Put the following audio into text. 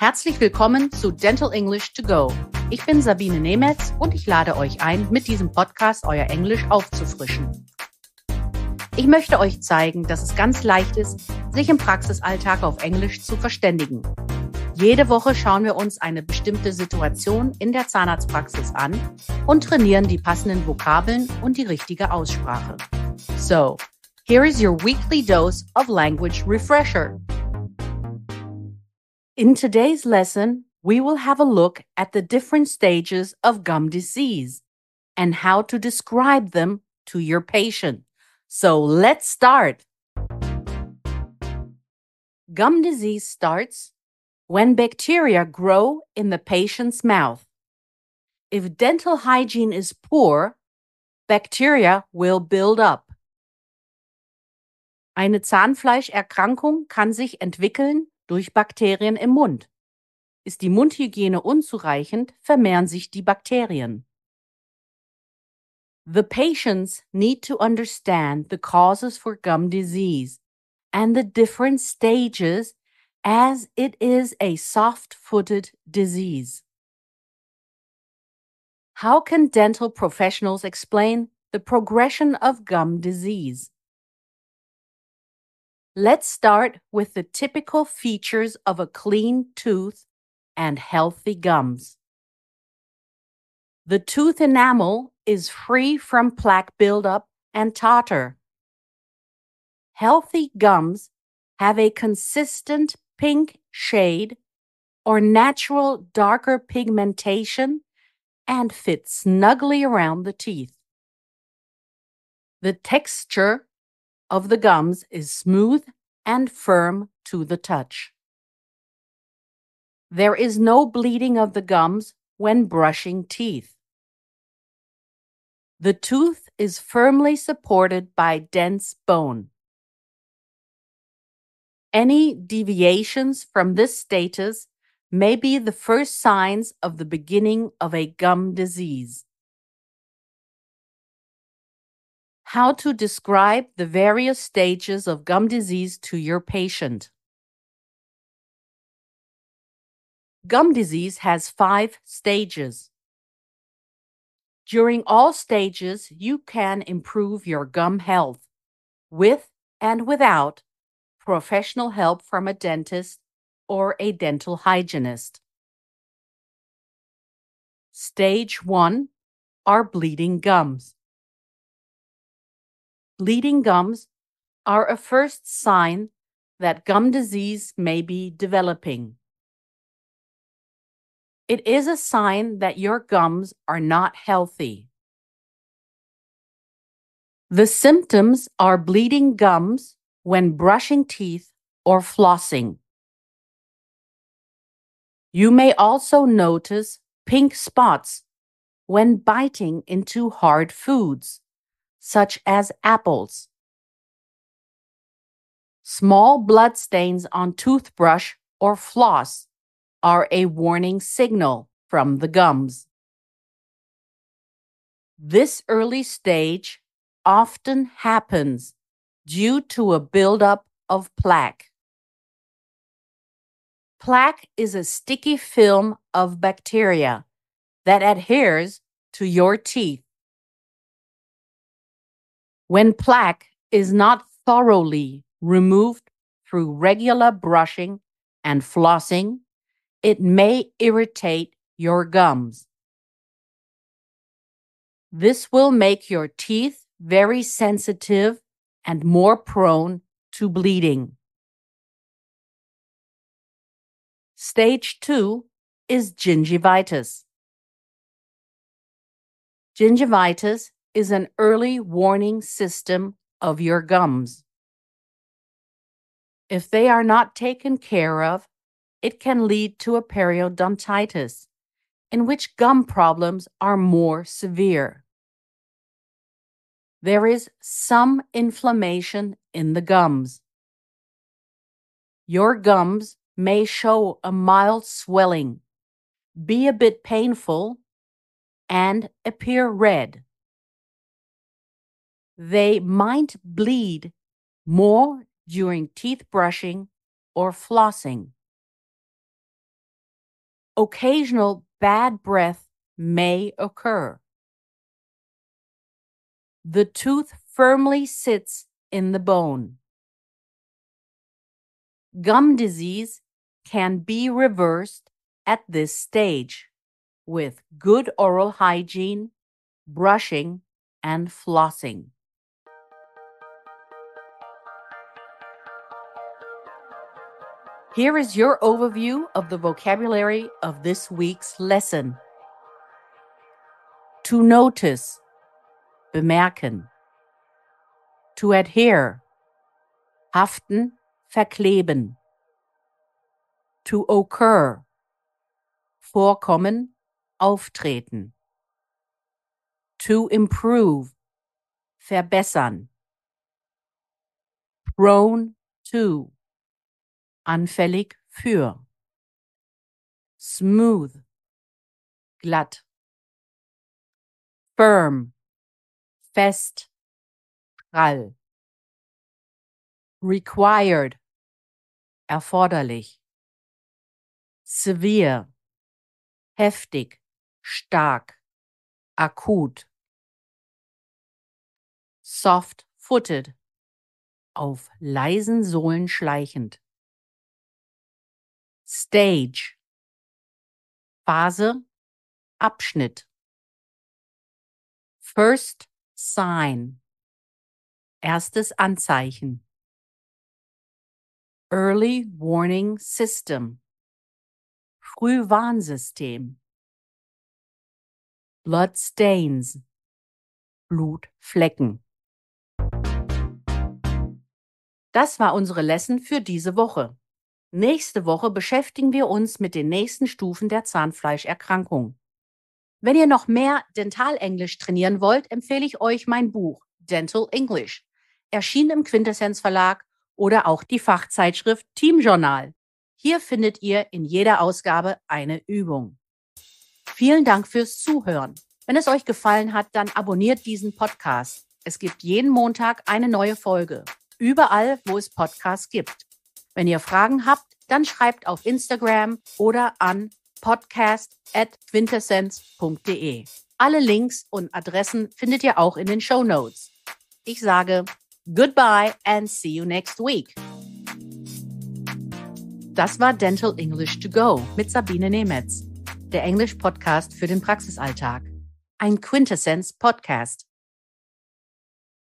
Herzlich willkommen zu Dental English to Go. Ich bin Sabine Nemetz und ich lade euch ein, mit diesem Podcast euer Englisch aufzufrischen. Ich möchte euch zeigen, dass es ganz leicht ist, sich im Praxisalltag auf Englisch zu verständigen. Jede Woche schauen wir uns eine bestimmte Situation in der Zahnarztpraxis an und trainieren die passenden Vokabeln und die richtige Aussprache. So, here is your weekly dose of language refresher. In today's lesson, we will have a look at the different stages of gum disease and how to describe them to your patient. So let's start. Gum disease starts when bacteria grow in the patient's mouth. If dental hygiene is poor, bacteria will build up. Eine Zahnfleischerkrankung kann sich entwickeln, durch Bakterien im Mund. Ist die Mundhygiene unzureichend, vermehren sich die Bakterien. The patients need to understand the causes for gum disease and the different stages as it is a soft-footed disease. How can dental professionals explain the progression of gum disease? Let's start with the typical features of a clean tooth and healthy gums. The tooth enamel is free from plaque buildup and tartar. Healthy gums have a consistent pink shade or natural darker pigmentation and fit snugly around the teeth. The texture of the gums is smooth and firm to the touch. There is no bleeding of the gums when brushing teeth. The tooth is firmly supported by dense bone. Any deviations from this status may be the first signs of the beginning of a gum disease. how to describe the various stages of gum disease to your patient. Gum disease has five stages. During all stages, you can improve your gum health with and without professional help from a dentist or a dental hygienist. Stage 1 are bleeding gums. Bleeding gums are a first sign that gum disease may be developing. It is a sign that your gums are not healthy. The symptoms are bleeding gums when brushing teeth or flossing. You may also notice pink spots when biting into hard foods such as apples. Small blood stains on toothbrush or floss are a warning signal from the gums. This early stage often happens due to a buildup of plaque. Plaque is a sticky film of bacteria that adheres to your teeth. When plaque is not thoroughly removed through regular brushing and flossing, it may irritate your gums. This will make your teeth very sensitive and more prone to bleeding. Stage 2 is gingivitis. Gingivitis is an early warning system of your gums. If they are not taken care of, it can lead to a periodontitis, in which gum problems are more severe. There is some inflammation in the gums. Your gums may show a mild swelling, be a bit painful, and appear red. They might bleed more during teeth brushing or flossing. Occasional bad breath may occur. The tooth firmly sits in the bone. Gum disease can be reversed at this stage with good oral hygiene, brushing, and flossing. Here is your overview of the vocabulary of this week's lesson. To notice, bemerken. To adhere, haften, verkleben. To occur, vorkommen, auftreten. To improve, verbessern. Prone to, anfällig für. Smooth, glatt. Firm, fest, prall. Required, erforderlich. Severe, heftig, stark, akut. Soft-footed, auf leisen Sohlen schleichend. Stage Phase Abschnitt First Sign Erstes Anzeichen Early Warning System Frühwarnsystem Blood Stains Blutflecken Das war unsere Lesson für diese Woche. Nächste Woche beschäftigen wir uns mit den nächsten Stufen der Zahnfleischerkrankung. Wenn ihr noch mehr Dentalenglisch trainieren wollt, empfehle ich euch mein Buch Dental English, erschienen im Quintessenz Verlag oder auch die Fachzeitschrift Team Journal. Hier findet ihr in jeder Ausgabe eine Übung. Vielen Dank fürs Zuhören. Wenn es euch gefallen hat, dann abonniert diesen Podcast. Es gibt jeden Montag eine neue Folge, überall, wo es Podcasts gibt. Wenn ihr Fragen habt, dann schreibt auf Instagram oder an podcast podcast.quintessenz.de. Alle Links und Adressen findet ihr auch in den Show Notes. Ich sage goodbye and see you next week. Das war Dental English to Go mit Sabine Nemetz, der Englisch-Podcast für den Praxisalltag. Ein quintessence podcast